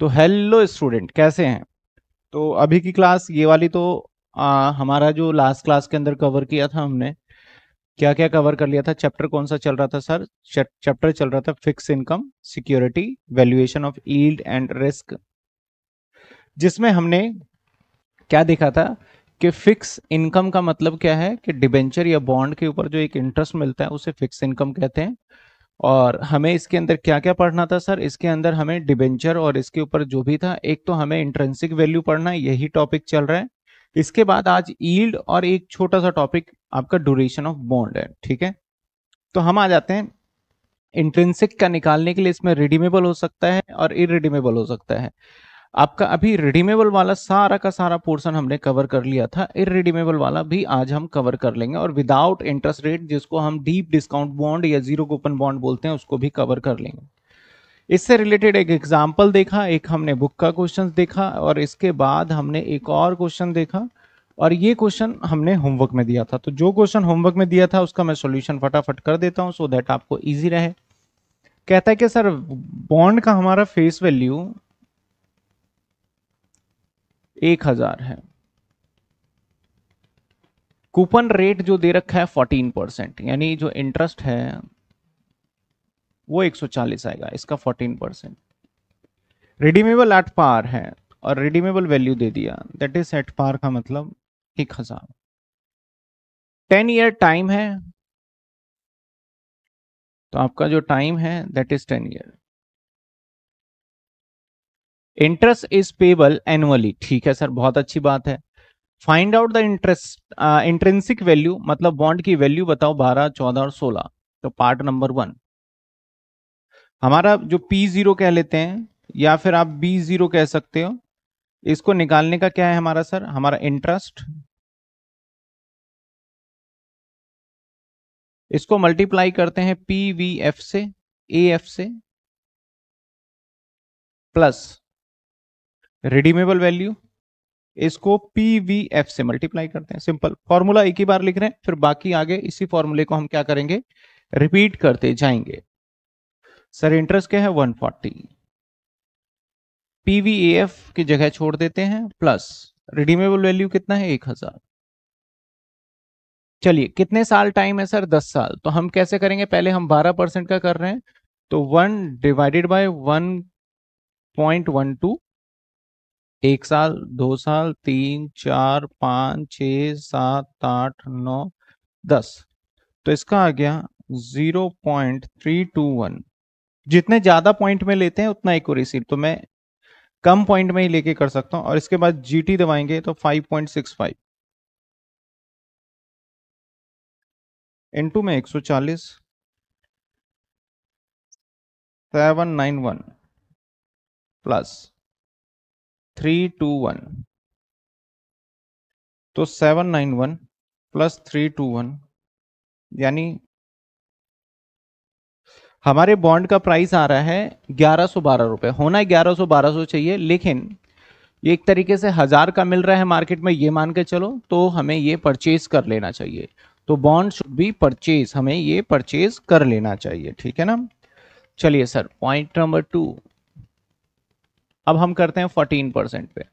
तो hello student कैसे हैं तो अभी की क्लास ये वाली तो आ, हमारा जो लास्ट क्लास के अंदर कवर किया था हमने क्या क्या कवर कर लिया था चैप्टर कौन सा चल रहा था सर चैप्टर चल रहा था fix income security valuation of yield and risk जिसमें हमने क्या देखा था कि फिक्स इनकम का मतलब क्या है कि डिबेंचर या बॉन्ड के ऊपर जो एक इंटरेस्ट मिलता है उसे फिक्स इनकम कहते हैं और हमें इसके अंदर क्या क्या पढ़ना था सर इसके अंदर हमें डिबेंचर और इसके ऊपर जो भी था एक तो हमें इंट्रेंसिक वैल्यू पढ़ना है यही टॉपिक चल रहा है इसके बाद आज ईल्ड और एक छोटा सा टॉपिक आपका ड्यूरेशन ऑफ बॉन्ड है ठीक है तो हम आ जाते हैं इंट्रेंसिक का निकालने के लिए इसमें रिडीमेबल हो सकता है और इरिडीमेबल हो सकता है आपका अभी रिडीमेबल वाला सारा का सारा पोर्शन हमने कवर कर लिया था इरिडीमेबल वाला भी आज हम कवर कर लेंगे और विदाउट इंटरेस्ट रेट जिसको हम डीप डिस्काउंट बॉन्ड या जीरो कूपन बॉन्ड बोलते हैं उसको भी कवर कर लेंगे इससे रिलेटेड एक एग्जाम्पल देखा एक हमने बुक का क्वेश्चन देखा और इसके बाद हमने एक और क्वेश्चन देखा और ये क्वेश्चन हमने होमवर्क में दिया था तो जो क्वेश्चन होमवर्क में दिया था उसका मैं सॉल्यूशन फटाफट कर देता हूँ सो so दैट आपको ईजी रहे कहता है कि सर बॉन्ड का हमारा फेस वैल्यू एक हजार है कूपन रेट जो दे रखा है फोर्टीन परसेंट यानी जो इंटरेस्ट है वो एक सौ चालीस आएगा इसका fourteen percent redeemable at par है और रिडीमेबल वैल्यू दे दिया दैट इज एट पार का मतलब एक हजार टेन ईयर टाइम है तो आपका जो टाइम है that is ten year interest is payable annually ठीक है सर बहुत अच्छी बात है find out the interest intrinsic value मतलब बॉन्ड की वैल्यू बताओ बारह चौदह और सोलह तो पार्ट नंबर वन हमारा जो पी जीरो कह लेते हैं या फिर आप बी जीरो कह सकते हो इसको निकालने का क्या है हमारा सर हमारा इंटरेस्ट इसको मल्टीप्लाई करते हैं पी वी एफ से ए एफ से प्लस रिडीमेबल वैल्यू इसको पीवीएफ से मल्टीप्लाई करते हैं सिंपल फॉर्मूला एक ही बार लिख रहे हैं फिर बाकी आगे इसी फॉर्मूले को हम क्या करेंगे रिपीट करते जाएंगे सर इंटरेस्ट क्या है 140 फोर्टी पीवीएफ की जगह छोड़ देते हैं प्लस रिडीमेबल वैल्यू कितना है एक हजार चलिए कितने साल टाइम है सर दस साल तो हम कैसे करेंगे पहले हम बारह परसेंट का कर रहे हैं तो one divided by one point one two एक साल दो साल तीन चार पाँच छ सात आठ नौ दस तो इसका आ गया zero point three two one जितने ज़्यादा पॉइंट में लेते हैं उतना एक्यूरेसी तो मैं कम पॉइंट में ही लेके कर सकता हूं और इसके बाद जीटी दबाएंगे तो five point six five into में एक सौ चालीस seven nine one plus three two one तो seven nine one plus three two one यानी हमारे बॉन्ड का प्राइस आ रहा है ग्यारह सौ बारह रुपए होना ग्यारह सौ बारह सौ चाहिए लेकिन एक तरीके से हज़ार का मिल रहा है मार्केट में ये मान के चलो तो हमें ये परचेज कर लेना चाहिए तो बॉन्ड शुड बी परचेज हमें ये परचेज कर लेना चाहिए ठीक है ना चलिए सर पॉइंट नंबर टू अब हम करते हैं फोर्टीन परसेंट पे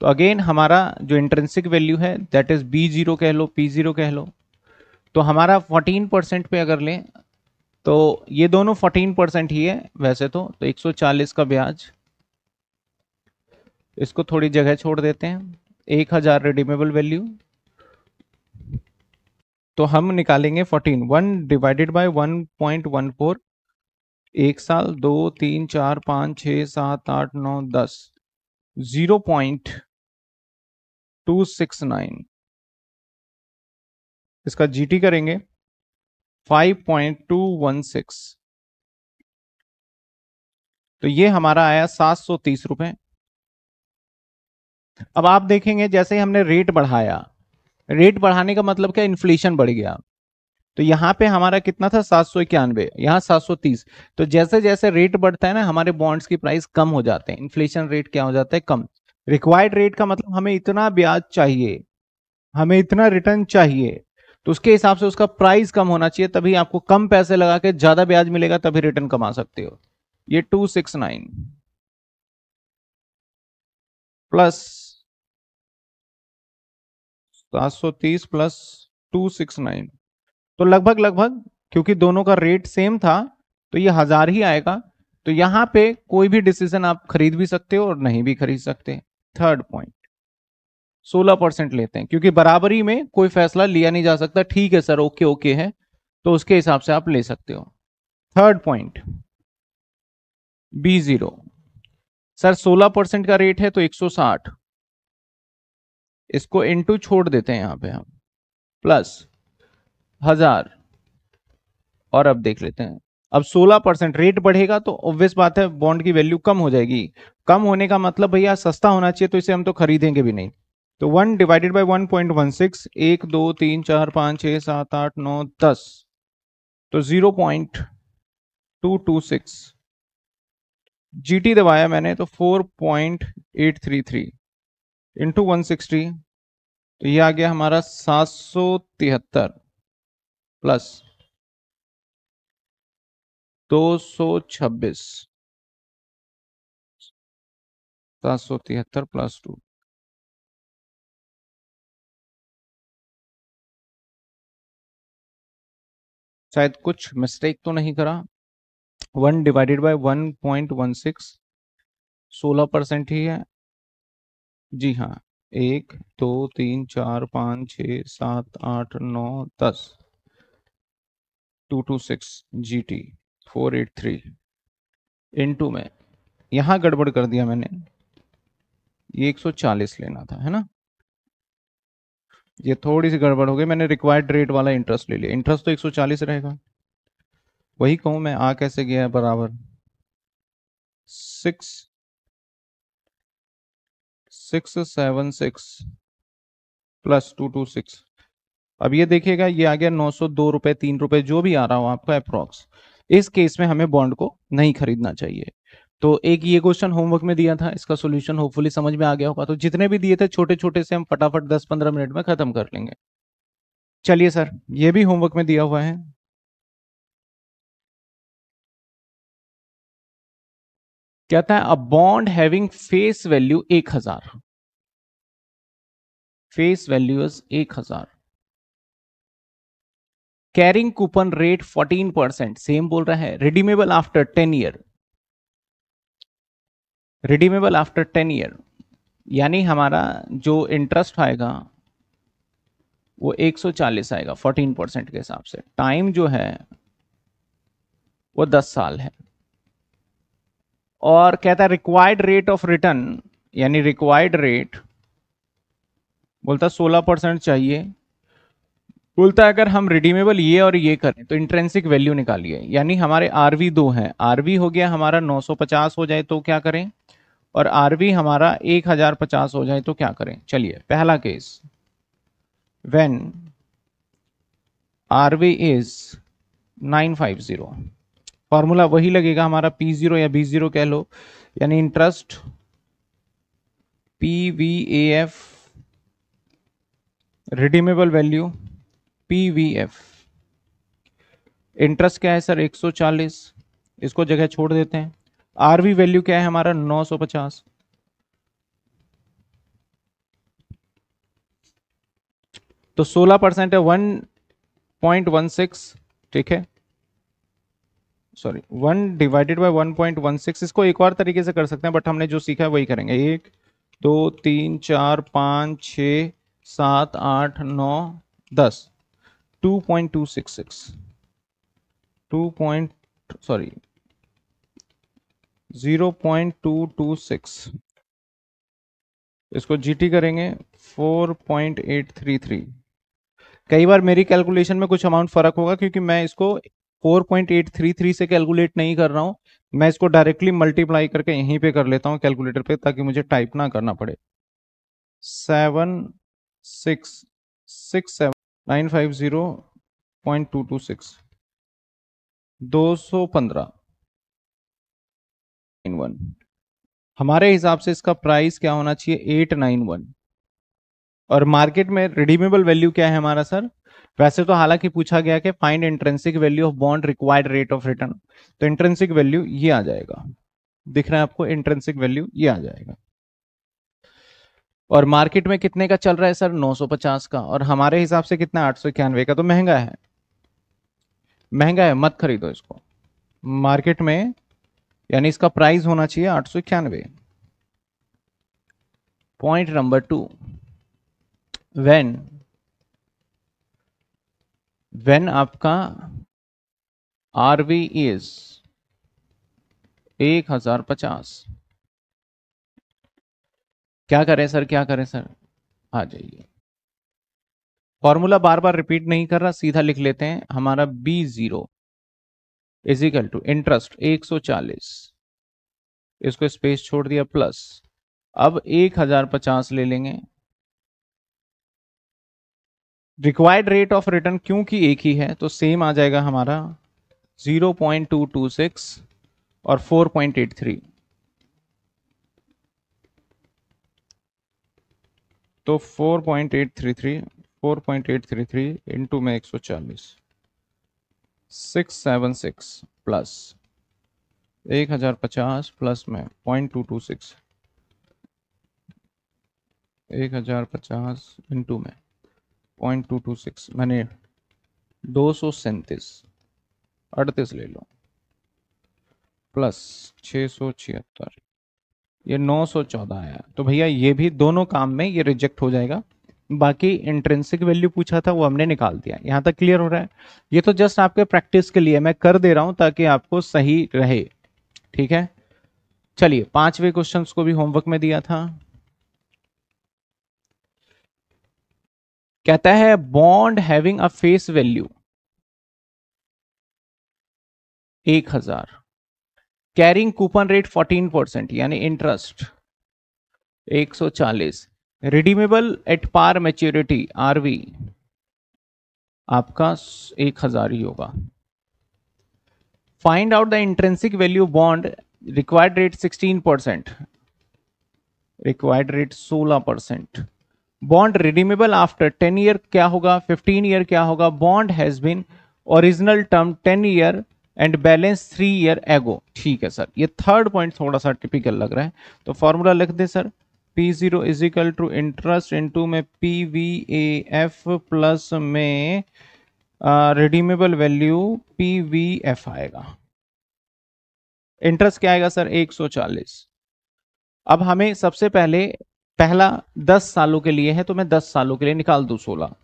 तो अगेन हमारा जो इंट्रेंसिक वैल्यू है दैट इज बी जीरो कह लो पी जीरो कह लो तो हमारा फोर्टीन परसेंट पे अगर लें तो ये दोनों फोर्टीन परसेंट ही है वैसे तो तो 140 का ब्याज इसको थोड़ी जगह छोड़ देते हैं एक हजार रिडीमेबल वैल्यू तो हम निकालेंगे fourteen one divided by one point one four एक साल दो तीन चार पाँच छ सात आठ नौ दस zero point two six nine इसका जीटी करेंगे five point two one six तो ये हमारा आया सात सौ तीस रुपए अब आप देखेंगे जैसे ही हमने रेट बढ़ाया रेट बढ़ाने का मतलब क्या इन्फ्लेशन बढ़ गया तो यहाँ पे हमारा कितना था सात सौ इक्यानवे यहाँ सात सौ तीस तो जैसे जैसे रेट बढ़ता है ना हमारे बॉन्ड्स की प्राइस कम हो जाते हैं इन्फ्लेशन रेट क्या हो जाता है कम रिक्वायर्ड रेट का मतलब हमें इतना ब्याज चाहिए हमें इतना रिटर्न चाहिए तो उसके हिसाब से उसका प्राइस कम होना चाहिए तभी आपको कम पैसे लगा के ज्यादा ब्याज मिलेगा तभी रिटर्न कमा सकते हो ये टू सिक्स नाइन प्लस सात सौ तीस प्लस टू सिक्स नाइन तो लगभग लगभग क्योंकि दोनों का रेट सेम था तो ये हजार ही आएगा तो यहां पे कोई भी डिसीजन आप खरीद भी सकते हो और नहीं भी खरीद सकते थर्ड पॉइंट सोलह परसेंट लेते हैं क्योंकि बराबरी में कोई फैसला लिया नहीं जा सकता ठीक है सर ओके ओके है तो उसके हिसाब से आप ले सकते हो third point B zero sir 16 percent का रेट है तो 160 इसको इनटू छोड़ देते हैं यहां पे हम प्लस हजार और अब देख लेते हैं अब 16 परसेंट रेट बढ़ेगा तो ऑब्वियस बात है बॉन्ड की वैल्यू कम हो जाएगी कम होने का मतलब भैया सस्ता होना चाहिए तो इसे हम तो खरीदेंगे भी नहीं तो one divided by one point one six एक दो तीन चार पाँच छः सात आठ नौ दस तो zero point two two six G T दबाया मैंने तो four point eight three three into one sixty तो ये आ गया हमारा सात सौ तिहत्तर प्लस दो सौ छब्बीस सात सौ तिहत्तर प्लस टू शायद कुछ मिस्टेक तो नहीं करा one divided by one point one six सोलह परसेंट ही है जी हाँ एक दो तीन चार पाँच छ सात आठ नौ दस 226 GT 483 इनटू में यहाँ गड़बड़ कर दिया मैंने ये 140 लेना था है ना ये थोड़ी सी गड़बड़ हो गई मैंने रिक्वायर्ड रेट वाला इंटरेस्ट ले लिया इंटरेस्ट तो 140 रहेगा वही कहूँ मैं आ कैसे गया है बराबर six six seven six plus two two six अब ये देखिएगा ये आ गया नौ सौ दो रुपए तीन रुपए जो भी आ रहा हो आपका अप्रोक्स इस केस में हमें बॉन्ड को नहीं खरीदना चाहिए तो एक ये क्वेश्चन होमवर्क में दिया था इसका सोल्यूशन होपफुली समझ में आ गया होगा तो जितने भी दिए थे छोटे छोटे से हम फटाफट दस पंद्रह मिनट में खत्म कर लेंगे चलिए सर ये भी होमवर्क में दिया हुआ है कहता है a bond having face value एक हजार फेस वैल्यू इज एक हजार carrying coupon rate 14 percent same बोल रहा है redeemable after 10 year redeemable after 10 year यानी हमारा जो इंटरेस्ट आएगा वो 140 आएगा 14 परसेंट के हिसाब से टाइम जो है वो 10 साल है और कहता है रिक्वायर्ड रेट ऑफ रिटर्न यानी रिक्वायर्ड रेट बोलता 16 परसेंट चाहिए बोलता है अगर हम रिडीमेबल ये और ये करें तो इंट्रेंसिक वैल्यू निकालिए यानी हमारे आर वी दो हैं आर वी हो गया हमारा 950 हो जाए तो क्या करें और आर वी हमारा 1050 हो जाए तो क्या करें चलिए पहला case when R V is 950 formula वही लगेगा हमारा पी जीरो या बी जीरो कह लो यानी interest P V A F redeemable value PVF interest क्या है सर 140 इसको जगह छोड़ देते हैं आरवी वैल्यू क्या है हमारा 950 तो 16 परसेंट है 1.16 ठीक है सॉरी वन डिवाइडेड बाय 1.16 इसको एक और तरीके से कर सकते हैं बट हमने जो सीखा है वही करेंगे एक दो तीन चार पाँच छ सात आठ नौ दस 2.266 2 point sorry 0.226 इसको जीटी करेंगे 4.833 कई बार मेरी कैलकुलेशन में कुछ अमाउंट फर्क होगा क्योंकि मैं इसको 4.833 से कैलकुलेट नहीं कर रहा हूं मैं इसको डायरेक्टली मल्टीप्लाई करके यहीं पे कर लेता हूँ कैलकुलेटर पे ताकि मुझे टाइप ना करना पड़े seven six six seven nine five zero point two two six दो सौ पंद्रह हमारे हिसाब से इसका प्राइस क्या होना चाहिए एट नाइन वन और मार्केट में रिडीमेबल वैल्यू क्या है हमारा सर वैसे तो हालांकि पूछा गया कि find intrinsic value of bond required rate of return तो इंट्रेंसिक वैल्यू ये आ जाएगा दिख रहा है आपको इंट्रेंसिक वैल्यू ये आ जाएगा और मार्केट में कितने का चल रहा है सर 950 का और हमारे हिसाब से कितना आठ सौ इक्यानवे का तो महंगा है महंगा है मत खरीदो इसको मार्केट में यानी इसका प्राइस होना चाहिए आठ सौ इक्यानवे point number two when when आपका आर वी इज एक हजार पचास क्या करें सर क्या करें सर आ जाइए फॉर्मूला बार बार रिपीट नहीं कर रहा सीधा लिख लेते हैं हमारा B zero is equal to interest 140 इसको स्पेस छोड़ दिया प्लस अब 1050 ले लेंगे रिक्वायर्ड रेट ऑफ रिटर्न क्योंकि एक ही है तो सेम आ जाएगा हमारा 0.226 और 4.83 तो 4.833 4.833 इनटू में 140 676 प्लस 1050 प्लस में 0.226 1050 इनटू में 0.226 मैंने दो सौ सैंतीस अड़तीस ले लो प्लस छः सौ छिहत्तर ये 914 आया तो भैया ये भी दोनों काम में ये रिजेक्ट हो जाएगा बाकी इंट्रेंसिक वैल्यू पूछा था वो हमने निकाल दिया यहाँ तक क्लियर हो रहा है ये तो जस्ट आपके प्रैक्टिस के लिए मैं कर दे रहा हूँ ताकि आपको सही रहे ठीक है चलिए पांचवे क्वेश्चन को भी होमवर्क में दिया था कहता है bond having a face value एक हजार कैरिंग कूपन रेट 14 परसेंट यानी interest 140 redeemable at par maturity RV आपका एक हजार ही होगा find out the intrinsic value bond required rate 16 percent required rate 16 percent bond redeemable after 10 year क्या होगा 15 ईयर क्या होगा bond has been original term 10 year and balance three year ago ठीक है सर ये थर्ड पॉइंट थोड़ा सा typical लग रहा है तो फॉर्मूला लिख दे sir P zero is equal to interest into में P V A F plus में redeemable value P V F आएगा इंटरेस्ट क्या आएगा सर 140 अब हमें सबसे पहले पहला 10 सालों के लिए है तो मैं 10 सालों के लिए निकाल दूं सोलह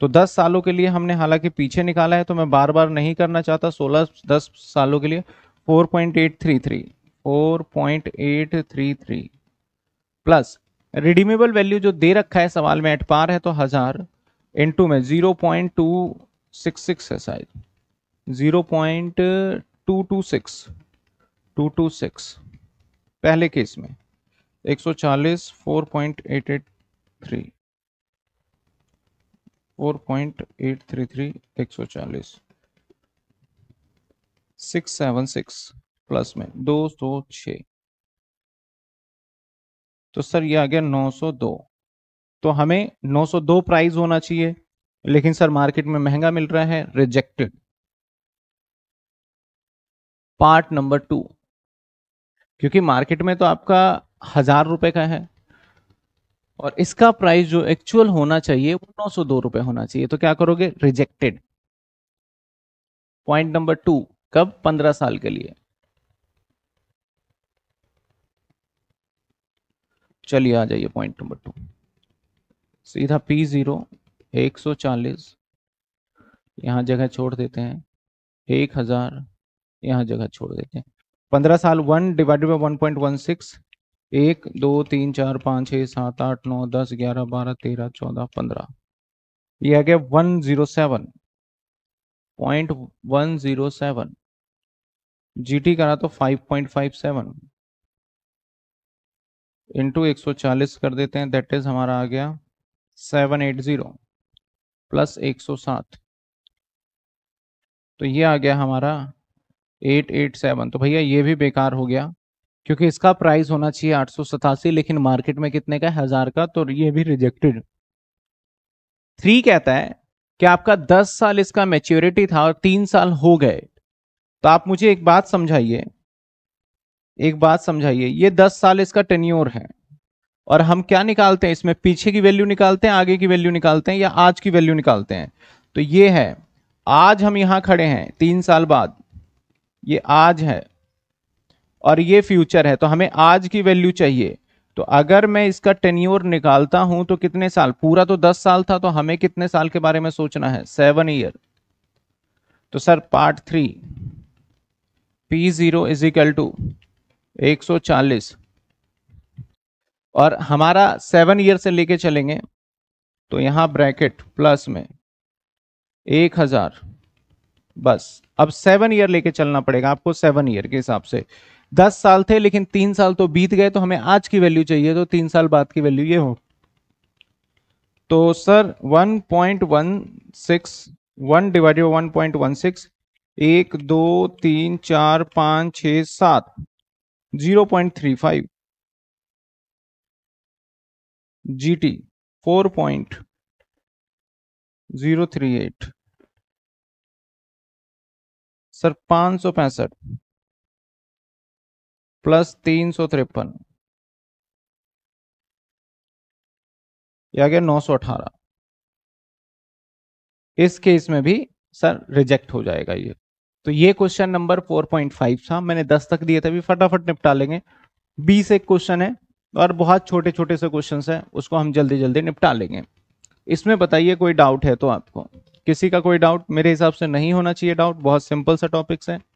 तो 10 सालों के लिए हमने हालांकि पीछे निकाला है तो मैं बार बार नहीं करना चाहता 16 10 सालों के लिए 4.833 4.833 प्लस रिडीमेबल वैल्यू जो दे रखा है सवाल में एट पार है तो हजार इंटू में zero point two six six है शायद zero point two two six two two six पहले केस में एक सौ चालीस four point eight eight three four point eight three three एक सौ चालीस सिक्स सेवन सिक्स प्लस में दो सौ छ तो सर ये आ गया नौ सौ दो तो हमें नौ सौ दो प्राइस होना चाहिए लेकिन सर मार्केट में महंगा मिल रहा है रिजेक्टेड पार्ट नंबर टू क्योंकि मार्केट में तो आपका हजार रुपए का है और इसका प्राइस जो एक्चुअल होना चाहिए वो नौ सौ दो रुपए होना चाहिए तो क्या करोगे रिजेक्टेड पॉइंट नंबर टू कब पंद्रह साल के लिए चलिए आ जाइए पॉइंट नंबर टू सीधा पी जीरो एक सौ चालीस यहां जगह छोड़ देते हैं एक हजार यहां जगह छोड़ देते हैं पंद्रह साल one divided by one point one six एक दो तीन चार पाँच छः सात आठ नौ दस ग्यारह बारह तेरह चौदह पंद्रह ये आ गया one zero seven point one zero seven G T करा तो five point five seven into एक सौ चालीस कर देते हैं दैट इज हमारा आ गया सेवन एट जीरो प्लस एक सौ सात तो ये आ गया हमारा एट एट सेवन तो भैया ये भी बेकार हो गया क्योंकि इसका प्राइस होना चाहिए आठ लेकिन मार्केट में कितने का हजार का तो ये भी रिजेक्टेड थ्री कहता है कि आपका दस साल इसका मेच्योरिटी था और तीन साल हो गए तो आप मुझे एक बात समझाइए एक बात समझाइए ये दस साल इसका टेन्योर है और हम क्या निकालते हैं इसमें पीछे की वैल्यू निकालते हैं आगे की वैल्यू निकालते हैं या आज की वैल्यू निकालते हैं तो ये है आज हम यहां खड़े हैं तीन साल बाद ये आज है और ये फ्यूचर है तो हमें आज की वैल्यू चाहिए तो अगर मैं इसका टेन्योर निकालता हूं तो कितने साल पूरा तो दस साल था तो हमें कितने साल के बारे में सोचना है सेवन ईयर तो sir part three P zero is equal to एक सौ चालीस और हमारा सेवन ईयर से लेके चलेंगे तो यहां ब्रैकेट प्लस में एक हजार बस अब सेवन ईयर लेके चलना पड़ेगा आपको सेवन ईयर के हिसाब से दस साल थे लेकिन तीन साल तो बीत गए तो हमें आज की वैल्यू चाहिए तो तीन साल बाद की वैल्यू ये हो तो sir 1.16 one divided one point one six एक दो तीन चार पाँच छ सात zero point three five G T four point zero three eight sir पाँच सौ पैंसठ प्लस तीन सौ तिरपन या गया नौ सौ अठारह इस केस में भी सर रिजेक्ट हो जाएगा ये तो ये क्वेश्चन नंबर 4.5 था मैंने 10 तक दिए थे अभी फटाफट निपटा लेंगे बीस एक क्वेश्चन है और बहुत छोटे छोटे से क्वेश्चन हैं उसको हम जल्दी जल्दी निपटा लेंगे इसमें बताइए कोई डाउट है तो आपको किसी का कोई डाउट मेरे हिसाब से नहीं होना चाहिए डाउट बहुत सिंपल सा टॉपिक्स है